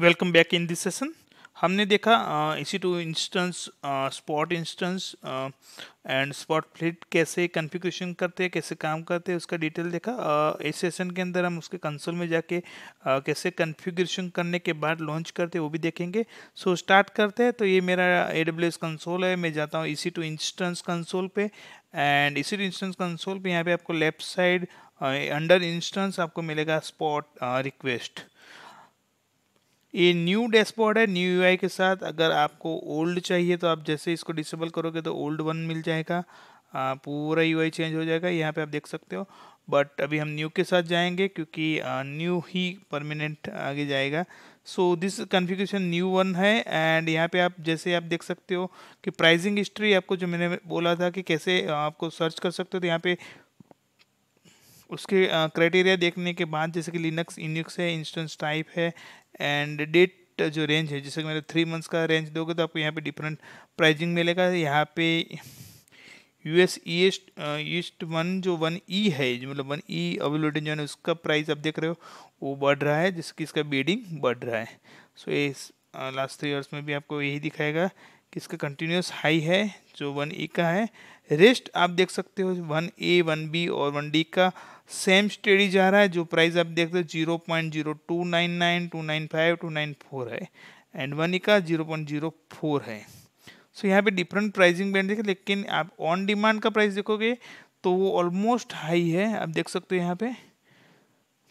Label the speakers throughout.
Speaker 1: welcome back in this session हमने देखा EC two instance spot instance and spot fleet कैसे configuration करते हैं कैसे काम करते हैं उसका डिटेल देखा uh, इस सेशन के अंदर हम उसके कंसोल में जाके uh, कैसे कन्फिग्रेशन करने के बाद लॉन्च करते हैं वो भी देखेंगे सो so, स्टार्ट करते हैं तो ये मेरा ए डब्ल्यू एस कंसोल है मैं जाता हूँ इसी टू इंस्टेंस कंसोल पे and EC two instance console पे यहाँ पे आपको लेफ्ट साइड अंडर इंस्टेंस आपको मिलेगा स्पॉट रिक्वेस्ट ये न्यू डैशबोर्ड है न्यू यू के साथ अगर आपको ओल्ड चाहिए तो आप जैसे इसको डिसेबल करोगे तो ओल्ड वन मिल जाएगा पूरा यू चेंज हो जाएगा यहाँ पे आप देख सकते हो बट अभी हम न्यू के साथ जाएंगे क्योंकि न्यू ही परमानेंट आगे जाएगा so this configuration new one है एंड यहाँ पे आप जैसे आप देख सकते हो कि प्राइसिंग हिस्ट्री आपको जो मैंने बोला था कि कैसे आपको सर्च कर सकते हो तो यहाँ पे उसके क्राइटेरिया देखने के बाद जैसे कि लिनक्स इनक्स है इंस्टेंस टाइप है एंड डेट जो रेंज है जैसे कि मेरे थ्री मंथ्स का रेंज दोगे तो आपको यहाँ पे डिफरेंट प्राइजिंग मिलेगा यहाँ पे U S east east one जो वन ई e है जो मतलब वन ई अवेलोडन जो है उसका प्राइस आप देख रहे हो वो बढ़ रहा है जिसकी इसका बीडिंग बढ़ रहा है सो so, ये लास्ट थ्री ईयर्स में भी आपको यही दिखाएगा किसका कंटिन्यूस हाई है जो वन ए का है रेस्ट आप देख सकते हो वन ए वन बी और वन डी का सेम स्टेडी जा रहा है जो प्राइस आप देख रहे हो zero point zero two nine nine two nine five two nine four है एंड वन ई का जीरो पॉइंट जीरो फोर है सो so, यहाँ पे डिफरेंट प्राइजिंग बैंड देखें लेकिन आप ऑन डिमांड का प्राइस देखोगे तो वो ऑलमोस्ट हाई है आप देख सकते हो यहाँ पे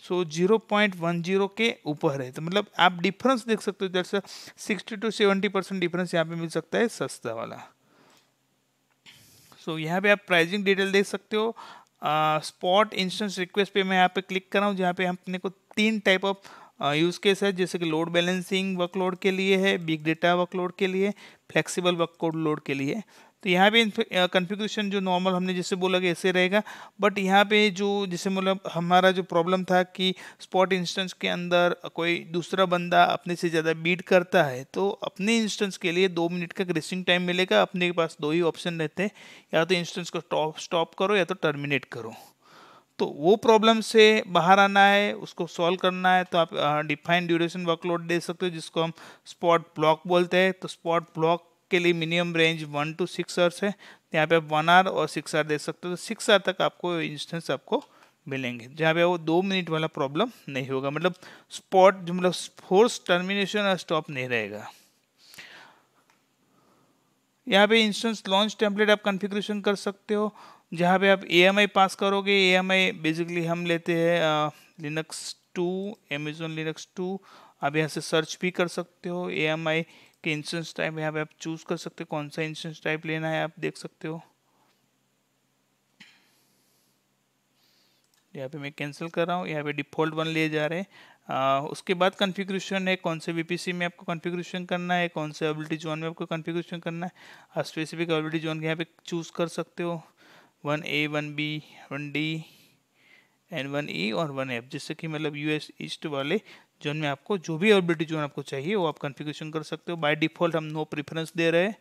Speaker 1: so zero point one zero के ऊपर है तो मतलब आप डिफरेंस देख सकते हो जैसे sixty two seventy percent difference यहाँ पे मिल सकता है सस्ता वाला सो so, यहाँ पे आप प्राइजिंग डिटेल देख सकते हो स्पॉट इंस्टेंस रिक्वेस्ट पे मैं यहाँ पे क्लिक कर रहा हूँ जहाँ पे अपने को तीन टाइप ऑफ यूज़ केस है जैसे कि लोड बैलेंसिंग वर्कलोड के लिए है बिग डेटा वर्कलोड के लिए फ्लेक्सिबल वर्कलोड लोड के लिए तो यहाँ पे कन्फिग्रेशन जो नॉर्मल हमने जैसे बोला कि ऐसे रहेगा बट यहाँ पे जो जैसे मतलब हमारा जो प्रॉब्लम था कि स्पॉट इंस्टेंस के अंदर कोई दूसरा बंदा अपने से ज़्यादा बीट करता है तो अपने इंस्टेंस के लिए दो मिनट का ग्रेसिंग टाइम मिलेगा अपने के पास दो ही ऑप्शन रहते हैं या तो इंस्टेंस को स्टॉप स्टॉप करो या तो टर्मिनेट करो तो वो प्रॉब्लम से बाहर आना है उसको सॉल्व करना है तो आप डिफाइन ड्यूरेशन वर्कलोड दे सकते हो जिसको हम स्पॉट ब्लॉक बोलते हैं तो स्पॉट ब्लॉक के लिए minimum range one two six hours है तो यहाँ पे आप वन आवर और सिक्स आवर दे सकते हो तो सिक्स आवर तक आपको इंस्टेंस आपको मिलेंगे जहाँ पे वो दो मिनट वाला प्रॉब्लम नहीं होगा मतलब स्पॉट जो मतलब फोर्स टर्मिनेशन और स्टॉप नहीं रहेगा यहाँ पे इंस्टेंस लॉन्च टेम्पलेट आप कॉन्फ़िगरेशन कर सकते हो जहाँ पे आप ए पास करोगे ए बेसिकली हम लेते हैं Linux two Amazon Linux two आप यहाँ से सर्च भी कर सकते हो ए कि इंस्टेंस टाइप यहाँ पे आप चूज़ कर सकते हो कौन सा इंस्टेंस टाइप लेना है आप देख सकते हो यहाँ पे मैं कैंसिल कर रहा हूँ यहाँ पे डिफ़ॉल्ट वन ले जा रहे हैं उसके बाद कॉन्फ़िगरेशन है कौन से वीपीसी में आपको कॉन्फ़िगरेशन करना है कौन से एबिलिटी जोन में आपको कॉन्फ़िगरेशन करना है स्पेसिफिक एबिलिटी जोन यहाँ पे चूज़ कर सकते हो one A one B one D and one E और वन एफ जिससे कि मतलब यू ईस्ट वाले में आपको जो भी जोन आपको चाहिए वो आप कॉन्फ़िगरेशन कर सकते हो बाय डिफ़ॉल्ट हम नो प्रेफरेंस दे रहे हैं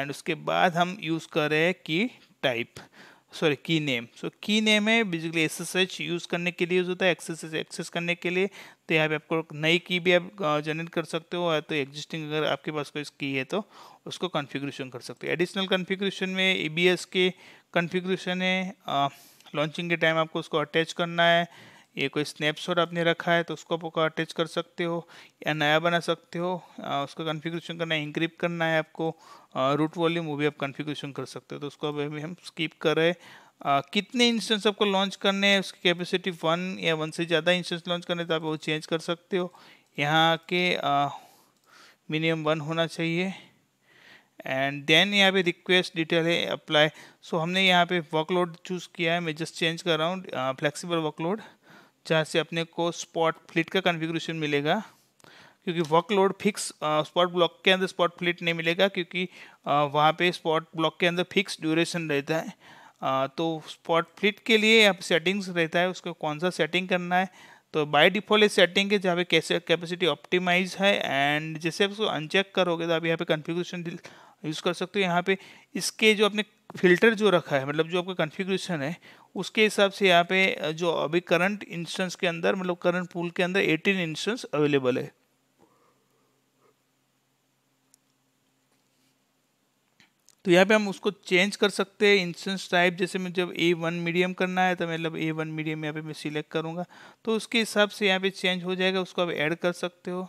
Speaker 1: एंड उसके बाद हम यूज़ कर रहे हैं key type sorry key name so key name है बेसिकली एच यूज़ करने के लिए यूज़ होता है एच एक्सेस करने के लिए तो यहाँ पे आपको नई की भी आप जनरेट कर सकते हो या तो एग्जिस्टिंग अगर आपके पास कोई की है तो उसको कॉन्फ़िगरेशन कर सकते हो एडिशनल कॉन्फ़िगरेशन में ए बी एस के कॉन्फ़िगरेशन है लॉन्चिंग के टाइम आपको उसको अटैच करना है ये कोई स्नैपशॉट आपने रखा है तो उसको आपको अटैच कर सकते हो या नया बना सकते हो आ, उसका कॉन्फ़िगरेशन करना है इंक्रिप करना है आपको रूट वॉल्यूम वो भी आप कॉन्फ़िगरेशन कर सकते हो तो उसको अभी हम स्किप कर रहे हैं कितने इंस्टेंस आपको लॉन्च करने हैं उसकी कैपेसिटी वन या वन से ज़्यादा इंस्टेंस लॉन्च करने तो आप वो चेंज कर सकते हो यहाँ के मिनिमम वन होना चाहिए एंड देन यहाँ पे रिक्वेस्ट डिटेल है अप्लाई सो so, हमने यहाँ पे वर्कलोड चूज़ किया है मैं जस्ट चेंज कर रहा हूँ फ्लेक्सिबल वर्कलोड जहाँ से अपने को स्पॉट फ्लिट का कन्फिग्रेशन मिलेगा क्योंकि वर्कलोड फिक्स स्पॉट ब्लॉक के अंदर स्पॉट फ्लिट नहीं मिलेगा क्योंकि वहाँ पे स्पॉट ब्लॉक के अंदर फिक्स ड्यूरेशन रहता है तो स्पॉट फ्लिट के लिए यहाँ सेटिंग्स रहता है उसको कौन सा सेटिंग करना है तो बाय डिफॉल्ट सेटिंग है जहाँ पे कैसे कैपेसिटी ऑप्टिमाइज है एंड जैसे आप उसको अनचेक करोगे तो आप यहाँ पे कन्फिग्रेशन यूज़ कर सकते हो यहाँ पे इसके जो आपने फिल्टर जो रखा है मतलब जो आपका कन्फिग्रेशन है उसके हिसाब से यहाँ पे जो अभी करंट इंस्टेंस के अंदर मतलब करंट पूल के अंदर 18 इंस्टेंस अवेलेबल है तो यहाँ पे हम उसको चेंज कर सकते हैं इंस्टेंस टाइप जैसे मैं जब ए वन मीडियम करना है तो मतलब ए वन मीडियम यहाँ पे मैं सिलेक्ट करूँगा तो उसके हिसाब से यहाँ पे चेंज हो जाएगा उसको आप ऐड कर सकते हो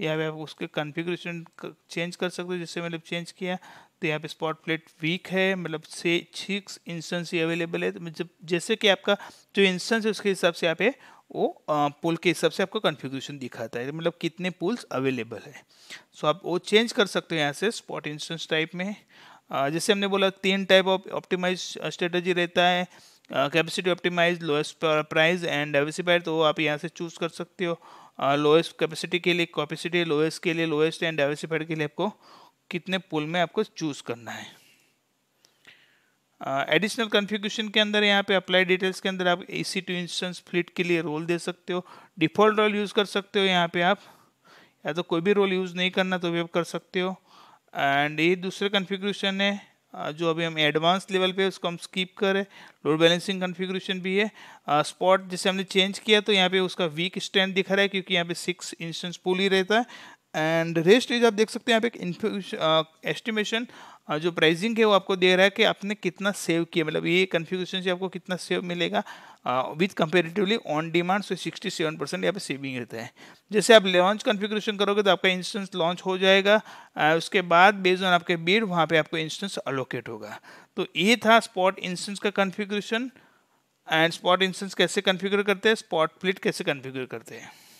Speaker 1: या पे आप उसके कॉन्फ़िगरेशन चेंज कर सकते हो जैसे मतलब चेंज किया तो यहाँ पे स्पॉट प्लेट वीक है मतलब से सिक्स इंस्टेंस ही अवेलेबल है तो जब मतलब जैसे कि आपका जो इंस्टेंस है उसके हिसाब से यहाँ पे वो पुल के हिसाब से आपको कॉन्फ़िगरेशन दिखाता है मतलब कितने पुल्स अवेलेबल है सो आप वो चेंज कर सकते हो यहाँ से स्पॉट इंस्टेंस टाइप में जैसे हमने बोला तीन टाइप ऑफ ऑप्टिमाइज स्ट्रेटजी रहता है capacity optimize lowest price and diversified तो आप यहाँ से चूज़ कर सकते हो लोएस्ट कैपेसिटी के लिए कैपेसिटी लोएस्ट के लिए लोएस्ट एंड डाइवर्सिफाइड के लिए आपको कितने पुल में आपको चूज़ करना है एडिशनल uh, कॉन्फ़िगरेशन के अंदर यहाँ पे अप्लाई डिटेल्स के अंदर आप E C two instance fleet के लिए रोल दे सकते हो डिफ़ॉल्ट रोल यूज़ कर सकते हो यहाँ पे आप या तो कोई भी रोल यूज़ नहीं करना तो भी आप कर सकते हो एंड ये दूसरे कॉन्फ़िगरेशन है जो अभी हम एडवांस लेवल पे उसको हम स्कीप करें लोड बैलेंसिंग कॉन्फ़िगरेशन भी है स्पॉट जैसे हमने चेंज किया तो यहाँ पे उसका वीक स्टैंड दिखा रहा है क्योंकि यहाँ पे सिक्स इंस्टेंस पुल ही रहता है एंड रेस्ट इज आप देख सकते हैं यहाँ पे एक एस्टिमेशन जो प्राइजिंग है वो आपको दे रहा है कि आपने कितना सेव किया मतलब ये कन्फिग्रेशन से आपको कितना सेव मिलेगा with comparatively on demand so 67 percent यहाँ पे सेविंग रहता है जैसे आप लॉन्च कॉन्फ़िगरेशन करोगे तो आपका इंस्टेंस लॉन्च हो जाएगा uh, उसके बाद बेस्ड ऑन आपके बीड वहाँ पे आपको इंस्टेंस अलोकेट होगा तो ये था स्पॉट इंस्टेंस का कॉन्फ़िगरेशन एंड स्पॉट इंस्टेंस कैसे कन्फिगर करते हैं स्पॉट फ्लिट कैसे कन्फिगर करते हैं